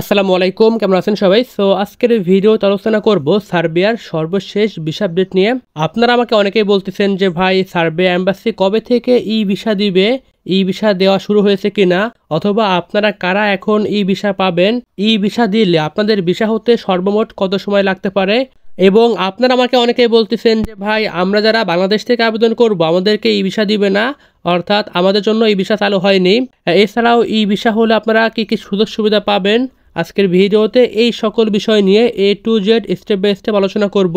আসসালামু আলাইকুম কেমন আছেন সবাই সো আজকের ভিডিও আলোচনা করব সার্বিয়ার সর্বশেষ ভিসা আপডেট নিয়ে আপনারা আমাকে অনেকেই বলতেছেন যে ভাই সার্বিয়া অ্যাম্বাসি কবে থেকে ই ভিসা দিবে ই ভিসা দেওয়া শুরু হয়েছে কিনা অথবা আপনারা কারা এখন ই ভিসা পাবেন ই ভিসা দিলে আপনাদের ভিসা হতে সর্বমোট কত সময় লাগতে পারে এবং আপনারা আমাকে অনেকেই বলতেছেন যে ভাই আমরা যারা বাংলাদেশ থেকে আবেদন করব আমাদেরকে ই ভিসা দিবে না অর্থাৎ আমাদের জন্য ই ভিসা চালু হয়নি এছাড়াও ই ভিসা হলে আপনারা কি কি সুযোগ সুবিধা পাবেন আজকের ভিডিওতে এই সকল বিষয় নিয়ে A to Z step by step আলোচনা করব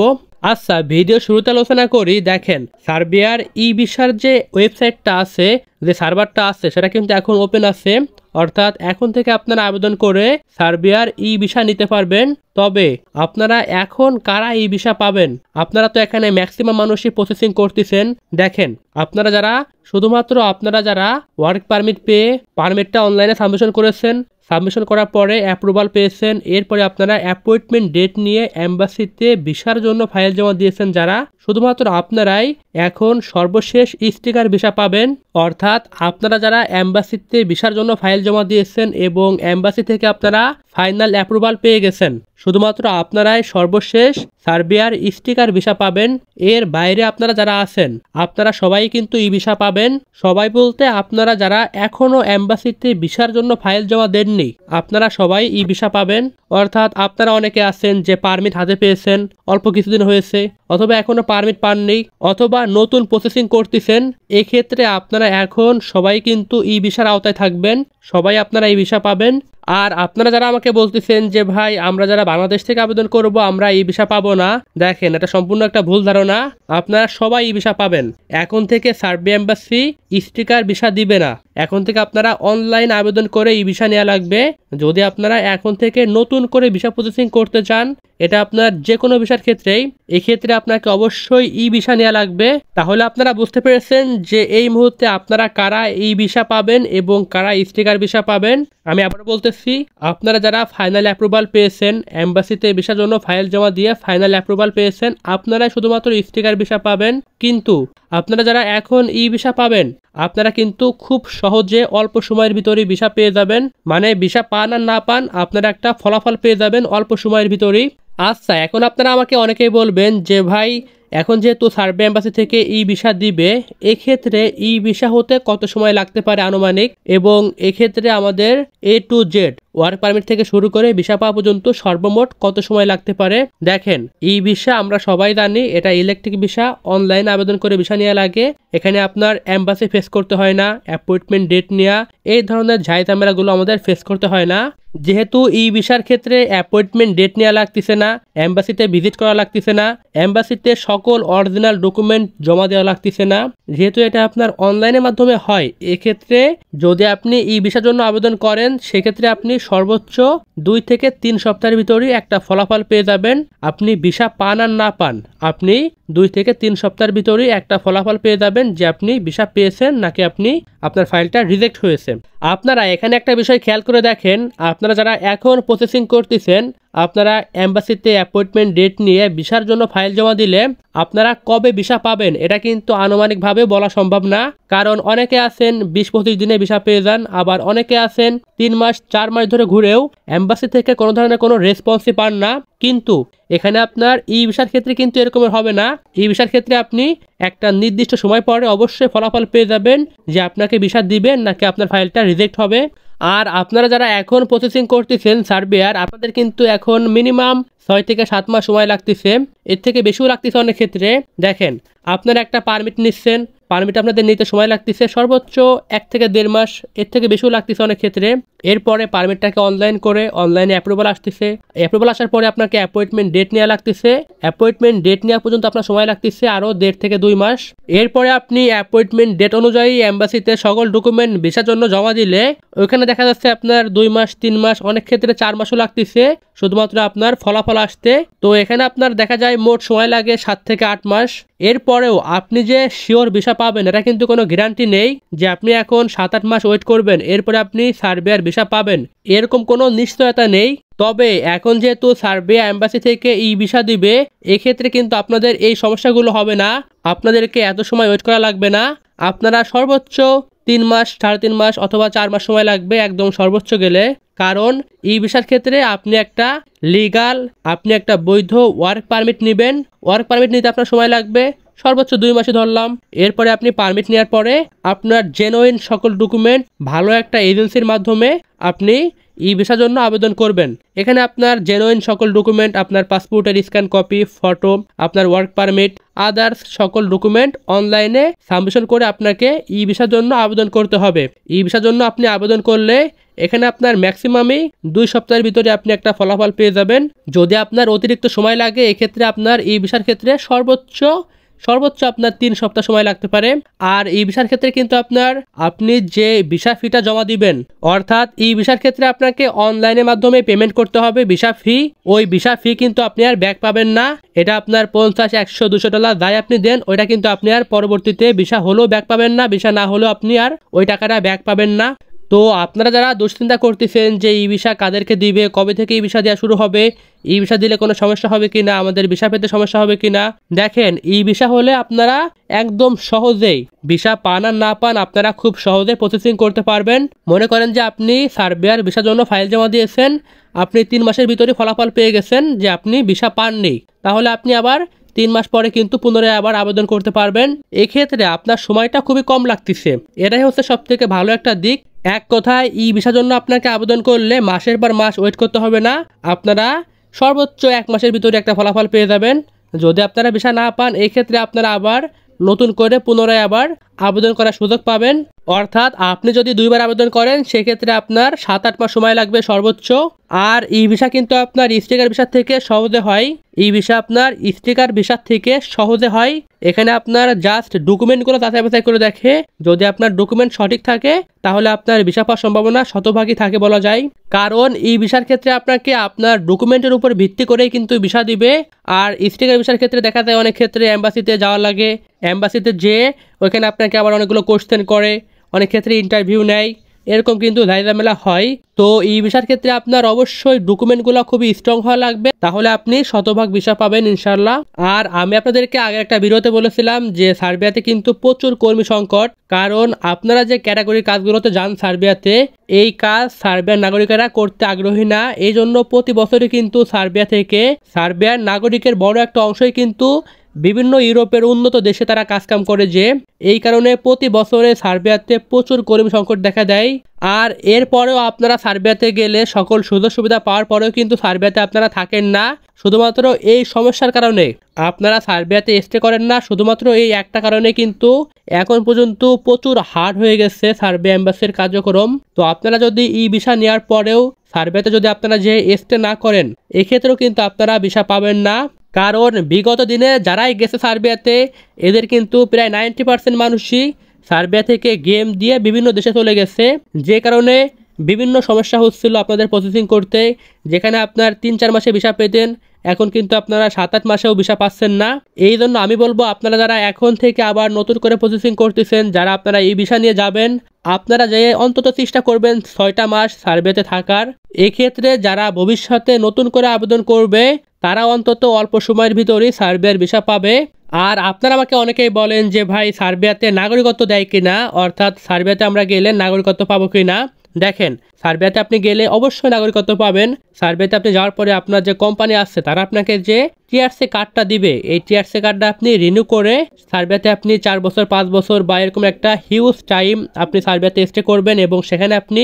আচ্ছা ভিডিও শুরুতে আলোচনা করি দেখেন সার্বিয়ার ই বিশার যে ওয়েবসাইটটা আছে যে সার্ভারটা আছে সেটা কিন্তু এখন ওপেন আছে অর্থাৎ এখন থেকে আপনারা আবেদন করে সার্বিয়ার ই বিশা নিতে পারবেন তবে আপনারা এখন কারা ই বিশা পাবেন আপনারা তো এখানে ম্যাক্সিমাম মানুষই প্রসেসিং করতেছেন দেখেন আপনারা যারা শুধুমাত্র আপনারা যারা ওয়ার্ক পারমিট পেয়ে পারমিটটা অনলাইনে সাবমিশন করেছেন সাবমিশন করার পরে অ্যাপ্রুভাল পেয়েছেন এরপরে আপনারা অ্যাপয়েন্টমেন্ট ডেট নিয়ে অ্যাম্বাসিতে ভিসার জন্য ফাইল জমা দিয়েছেন যারা শুধুমাত্র আপনারাই এখন সর্বশেষ স্টিকার ভিসা পাবেন অর্থাৎ আপনারা যারা অ্যাম্বাসিতে ভিসার জন্য ফাইল জমা দিয়েছেন এবং অ্যাম্বাসি থেকে আপনারা ফাইনাল অ্যাপ্রুভাল পেয়ে গেছেন শুধুমাত্র আপনারাই সর্বশেষ সার্বিয়ার স্টিকার ভিসা পাবেন এর বাইরে আপনারা যারা আছেন আপনারা সবাই কিন্তু ই ভিসা পাবেন সবাই বলতে আপনারা যারা এখনও অ্যাম্বাসিতে ভিসার জন্য ফাইল জমা দেননি আপনারা সবাই ই ভিসা পাবেন অর্থাৎ আপনারা অনেকে আছেন যে পারমিট হাতে পেয়েছেন অল্প কিছুদিন হয়েছে অথবা এখনও পারমিট পাননি অথবা নতুন প্রসেসিং করতেছেন এক্ষেত্রে আপনারা এখন সবাই কিন্তু ই ভিসার আওতায় থাকবেন সবাই আপনারা এই ভিসা পাবেন আর আপনারা যারা আমাকে বলতেছেন যে ভাই আমরা যারা বাংলাদেশ থেকে আবেদন করব আমরা ই ভিসা পাবো না দেখেন এটা সম্পূর্ণ একটা ভুল ধারণা আপনারা সবাই ই ভিসা পাবেন এখন থেকে সার্বি এম্বাসি স্টিকার ভিসা দিবে না এখন থেকে আপনারা অনলাইন আবেদন করে ই ভিসা নেওয়া লাগবে যদি আপনারা এখন থেকে নতুন করে ভিসা প্রসেসিং করতে চান এটা আপনার যে কোনো ভিসার ক্ষেত্রেই এক্ষেত্রে আপনাকে অবশ্যই ই ভিসা নেওয়া লাগবে তাহলে আপনারা বুঝতে পেরেছেন যে এই মুহূর্তে আপনারা কারা ই ভিসা পাবেন এবং কারা স্টিকার ভিসা পাবেন আমি আবার বলতেছি আপনারা যারা ফাইনাল অ্যাপ্রুভাল পেয়েছেন অ্যাম্বাসিতে ভিসার জন্য ফাইল জমা দিয়ে ফাইনাল অ্যাপ্রুভাল পেয়েছেন আপনারা শুধুমাত্র স্টিকার ভিসা পাবেন কিন্তু আপনারা যারা এখন ই ভিসা পাবেন আপনারা কিন্তু খুব সহজে অল্প সময়ের ভিতরে ভিসা পেয়ে যাবেন মানে ভিসা পান আর না পান আপনারা একটা ফলাফল পেয়ে যাবেন অল্প সময়ের ভিতরেই আচ্ছা এখন আপনারা আমাকে অনেকেই বলবেন যে ভাই এখন যেহেতু সার্ভে অ্যাম্বাসি থেকে ই ভিসা দিবে এক্ষেত্রে ই ভিসা হতে কত সময় লাগতে পারে আনুমানিক এবং এক্ষেত্রে আমাদের A to Z work permit থেকে শুরু করে ভিসা পাওয়া পর্যন্ত সর্বমোট কত সময় লাগতে পারে দেখেন ই ভিসা আমরা সবাই জানি এটা ইলেকট্রিক ভিসা অনলাইন আবেদন করে ভিসা নেওয়া লাগে এখানে আপনার অ্যাম্বাসি ফেস করতে হয় না অ্যাপয়েন্টমেন্ট ডেট নেওয়া এই ধরনের ঝাই তামেরাগুলো আমাদের ফেস করতে হয় না যেহেতু ই ভিসার ক্ষেত্রে অ্যাপয়েন্টমেন্ট ডেট নেওয়া লাগতেছে না অ্যাম্বাসিতে ভিজিট করা লাগতেছে না অ্যাম্বাসিতে সক সকল অরিজিনাল ডকুমেন্ট জমা দেওয়া লাগতেছে না যেহেতু এটা আপনার অনলাইনের মাধ্যমে হয় এক্ষেত্রে যদি আপনি ই ভিসার জন্য আবেদন করেন সেক্ষেত্রে আপনি সর্বোচ্চ দুই থেকে তিন সপ্তাহের ভিতরেই একটা ফলাফল পেয়ে যাবেন আপনি ভিসা পান আর না পান আপনি দুই থেকে তিন সপ্তাহের ভিতরেই একটা ফলাফল পেয়ে যাবেন যে আপনি ভিসা পেয়েছেন নাকি আপনি আপনার ফাইলটা রিজেক্ট হয়েছে আপনারা এখানে একটা বিষয় খেয়াল করে দেখেন আপনারা যারা এখন প্রসেসিং করতেছেন আপনারা অ্যাম্বাসিতে অ্যাপয়েন্টমেন্ট ডেট নিয়ে ভিসার জন্য ফাইল জমা দিলে আপনারা কবে ভিসা পাবেন এটা কিন্তু আনুমানিকভাবে বলা সম্ভব না কারণ অনেকে আছেন বিশ পঁচিশ দিনে ভিসা পেয়ে যান আবার অনেকে আছেন তিন মাস চার মাস ধরে ঘুরেও অ্যাম্বাসি থেকে কোনো ধরনের কোনো রেসপন্সই পান না কিন্তু এখানে আপনার ই ভিসার ক্ষেত্রে কিন্তু এরকম হবে না ই ভিসার ক্ষেত্রে আপনি একটা নির্দিষ্ট সময় পরে অবশ্যই ফলাফল পেয়ে যাবেন যে আপনাকে ভিসা দিবেন নাকি আপনার ফাইলটা রিজেক্ট হবে আর আপনারা যারা এখন প্রসেসিং করতেছেন সার্ভেয়ার আপনাদের কিন্তু এখন মিনিমাম ছয় থেকে সাত মাস সময় লাগতেছে এর থেকে বেশিও লাগতেছে অনেক ক্ষেত্রে দেখেন আপনারা একটা পারমিট নিচ্ছেন পারমিট আপনাদের নিতে সময় লাগতেছে সর্বোচ্চ এক থেকে দেড় মাস এর থেকে বেশিও লাগতেছে অনেক ক্ষেত্রে এরপরে পারমিটটাকে অনলাইন করে অনলাইনে অ্যাপ্রুভাল আসতেছে অ্যাপ্রুভাল আসার পরে আপনাকে অ্যাপয়েন্টমেন্ট ডেট নেওয়া লাগতেছে অ্যাপয়েন্টমেন্ট ডেট নেওয়া পর্যন্ত আপনার সময় লাগতেছে আরও দেড় থেকে দুই মাস এরপরে আপনি অ্যাপয়েন্টমেন্ট ডেট অনুযায়ী অ্যাম্বাসিতে সকল ডকুমেন্ট ভিসার জন্য জমা দিলে ওইখানে দেখা যাচ্ছে আপনার দুই মাস তিন মাস অনেক ক্ষেত্রে চার মাসও লাগতেছে শুধুমাত্র আপনার ফলাফল ফলাফল আসতে তো এখানে আপনার দেখা যায় মোট সময় লাগে সাত থেকে আট মাস এরপরেও আপনি যে শিওর ভিসা পাবেন এটা কিন্তু কোনো গ্যারান্টি নেই যে আপনি এখন সাত আট মাস ওয়েট করবেন এরপরে আপনি সার্বিয়ার ভিসা পাবেন এরকম কোনো নিশ্চয়তা নেই তবে এখন যেহেতু সার্বিয়া অ্যাম্বাসি থেকে ই ভিসা দিবে এক্ষেত্রে কিন্তু আপনাদের এই সমস্যাগুলো হবে না আপনাদেরকে এত সময় ওয়েট করা লাগবে না আপনারা সর্বোচ্চ তিন মাস সাড়ে তিন মাস অথবা চার মাস সময় লাগবে একদম সর্বোচ্চ গেলে কারণ ই ভিসার ক্ষেত্রে আপনি একটা লিগাল আপনি একটা বৈধ ওয়ার্ক পারমিট নেবেন ওয়ার্ক পারমিট নিতে আপনার সময় লাগবে সর্বোচ্চ দুই মাসে ধরলাম এরপরে আপনি পারমিট নেওয়ার পরে আপনার জেনুইন সকল ডকুমেন্ট ভালো একটা এজেন্সির মাধ্যমে আপনি ই ভিসার জন্য আবেদন করবেন এখানে আপনার জেনুইন সকল ডকুমেন্ট আপনার পাসপোর্টের স্ক্যান কপি ফটো আপনার ওয়ার্ক পারমিট আদার্স সকল ডকুমেন্ট অনলাইনে সাবমিশন করে আপনাকে ই ভিসার জন্য আবেদন করতে হবে ই ভিসার জন্য আপনি আবেদন করলে এখানে আপনার ম্যাক্সিমামই দুই সপ্তাহের ভিতরে আপনি একটা ফলাফল পেয়ে যাবেন যদি আপনার অতিরিক্ত সময় লাগে এক্ষেত্রে আপনার ই ভিসার ক্ষেত্রে সর্বোচ্চ সর্বোচ্চ আপনার তিন সপ্তাহ সময় লাগতে পারে আর ই ভিসার ক্ষেত্রে কিন্তু আপনার আপনি যে ভিসা ফিটা জমা দিবেন অর্থাৎ ই ভিসার ক্ষেত্রে আপনাকে অনলাইনের মাধ্যমে পেমেন্ট করতে হবে ভিসা ফি ওই ভিসা ফি কিন্তু আপনি আর ব্যাক পাবেন না এটা আপনার পঞ্চাশ একশো দুশো ডলার দায় আপনি দেন ওইটা কিন্তু আপনি আর পরবর্তীতে ভিসা হলেও ব্যাক পাবেন না ভিসা না হলেও আপনি আর ওই টাকাটা ব্যাক পাবেন না তো আপনারা যারা দুশ্চিন্তা করতেছেন যে ই ভিসা কাদেরকে দিবে কবে থেকে ই ভিসা দেওয়া শুরু হবে ই ভিসা দিলে কোনো সমস্যা হবে কি না আমাদের ভিসা পেতে সমস্যা হবে কি না দেখেন ই ভিসা হলে আপনারা একদম সহজেই ভিসা পান আর না পান আপনারা খুব সহজে প্রসেসিং করতে পারবেন মনে করেন যে আপনি সার্বিয়ার ভিসার জন্য ফাইল জমা দিয়েছেন আপনি তিন মাসের ভিতরে ফলাফল পেয়ে গেছেন যে আপনি ভিসা পাননি তাহলে আপনি আবার তিন মাস পরে কিন্তু পুনরায় আবার আবেদন করতে পারবেন এক্ষেত্রে আপনার সময়টা খুবই কম লাগতেছে এটাই হচ্ছে সবথেকে ভালো একটা দিক এক কথায় ই ভিসার জন্য আপনাকে আবেদন করলে মাসের পর মাস ওয়েট করতে হবে না আপনারা সর্বোচ্চ এক মাসের ভিতরে একটা ফলাফল পেয়ে যাবেন যদি আপনারা ভিসা না পান এক্ষেত্রে আপনারা আবার নতুন করে পুনরায় আবার আবেদন করার সুযোগ পাবেন অর্থাৎ আপনি যদি দুইবার আবেদন করেন সেক্ষেত্রে আপনার সাত আট মাস সময় লাগবে সর্বোচ্চ আর ই ভিসা কিন্তু আপনার স্টিকার ভিসার থেকে সহজে হয় ই ভিসা আপনার স্টিকার ভিসার থেকে সহজে হয় এখানে আপনার জাস্ট ডকুমেন্টগুলো যাচাই বাছাই করে দেখে যদি আপনার ডকুমেন্ট সঠিক থাকে তাহলে আপনার ভিসা পাওয়ার সম্ভাবনা শতভাগই থাকে বলা যায় কারণ ই ভিসার ক্ষেত্রে আপনাকে আপনার ডকুমেন্টের উপর ভিত্তি করেই কিন্তু ভিসা দিবে আর স্টিকার ভিসার ক্ষেত্রে দেখা যায় অনেক ক্ষেত্রে অ্যাম্বাসিতে যাওয়া লাগে অ্যাম্বাসিতে যেয়ে ওখানে আপনাকে আবার অনেকগুলো কোশ্চেন করে অনেক ক্ষেত্রে ইন্টারভিউ নেয় এরকম কিন্তু ঝামেলা হয় তো এই বিষয়ের ক্ষেত্রে আপনার অবশ্যই ডকুমেন্টগুলো খুবই স্ট্রং হওয়া লাগবে তাহলে আপনি শতভাগ বিষয় পাবেন ইনশাল্লাহ আর আমি আপনাদেরকে আগে একটা ভিডিওতে বলেছিলাম যে সার্বিয়াতে কিন্তু প্রচুর কর্মী সংকট কারণ আপনারা যে ক্যাটাগরির কাজগুলোতে যান সার্বিয়াতে এই কাজ সার্বিয়ার নাগরিকেরা করতে আগ্রহী না এই জন্য প্রতি বছরই কিন্তু সার্বিয়া থেকে সার্বিয়ার নাগরিকের বড় একটা অংশই কিন্তু বিভিন্ন ইউরোপের উন্নত দেশে তারা কাজকাম করে যে এই কারণে প্রতি বছরে সার্বিয়াতে প্রচুর কর্মী সংকট দেখা দেয় আর এরপরেও আপনারা সার্বিয়াতে গেলে সকল সুযোগ সুবিধা পাওয়ার পরেও কিন্তু সার্বিয়াতে আপনারা থাকেন না শুধুমাত্র এই সমস্যার কারণে আপনারা সার্বিয়াতে স্টে করেন না শুধুমাত্র এই একটা কারণে কিন্তু এখন পর্যন্ত প্রচুর হার্ড হয়ে গেছে সার্বিয়া অ্যাম্বাসির কার্যক্রম তো আপনারা যদি ই ভিসা নেওয়ার পরেও সার্ভেতে যদি আপনারা যে স্টে না করেন এক্ষেত্রেও কিন্তু আপনারা ভিসা পাবেন না কারণ বিগত দিনে যারাই গেছে সার্বিয়াতে এদের কিন্তু প্রায় নাইনটি পার্সেন্ট মানুষই সার্বিয়া থেকে গেম দিয়ে বিভিন্ন দেশে চলে গেছে যে কারণে বিভিন্ন সমস্যা হচ্ছিল আপনাদের প্রসেসিং করতে যেখানে আপনার তিন চার মাসে ভিসা পেতেন এখন কিন্তু আপনারা সাত আট মাসেও ভিসা পাচ্ছেন না এই জন্য আমি বলবো আপনারা যারা এখন থেকে আবার নতুন করে প্রসেসিং করতেছেন যারা আপনারা এই ভিসা নিয়ে যাবেন আপনারা যে অন্তত চেষ্টা করবেন ছয়টা মাস সার্ভেতে থাকার এক্ষেত্রে যারা ভবিষ্যতে নতুন করে আবেদন করবে তারা অন্তত অল্প সময়ের ভিতরেই সার্বিয়ার ভিসা পাবে আর আপনারা আমাকে অনেকেই বলেন যে ভাই সার্বিয়াতে নাগরিকত্ব দেয় কিনা অর্থাৎ সার্বিয়াতে আমরা গেলে নাগরিকত্ব পাবো কিনা দেখেন সার্ভেতে আপনি গেলে অবশ্যই নাগরিকত্ব পাবেন সার্ভেতে আপনি যাওয়ার পরে আপনার যে কোম্পানি আসছে তারা আপনাকে যে টিআরসি কার্ডটা দিবে এই টিআরসি কার্ডটা আপনি রিনিউ করে সার্ভেতে আপনি চার বছর পাঁচ বছর বা এরকম একটা হিউজ টাইম আপনি সার্ভেতে স্টে করবেন এবং সেখানে আপনি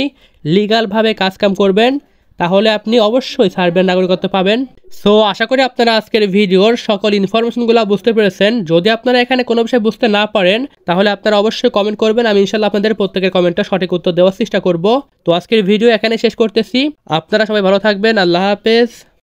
লিগালভাবে কাজকাম করবেন তাহলে আপনি অবশ্যই সার্বিয়ান নাগরিকত্ব পাবেন সো আশা করি আপনারা আজকের ভিডিওর সকল ইনফরমেশনগুলো বুঝতে পেরেছেন যদি আপনারা এখানে কোনো বিষয় বুঝতে না পারেন তাহলে আপনারা অবশ্যই কমেন্ট করবেন আমি ইনশাল্লাহ আপনাদের প্রত্যেকের কমেন্টটা সঠিক উত্তর দেওয়ার চেষ্টা করব তো আজকের ভিডিও এখানে শেষ করতেছি আপনারা সবাই ভালো থাকবেন আল্লাহ হাফেজ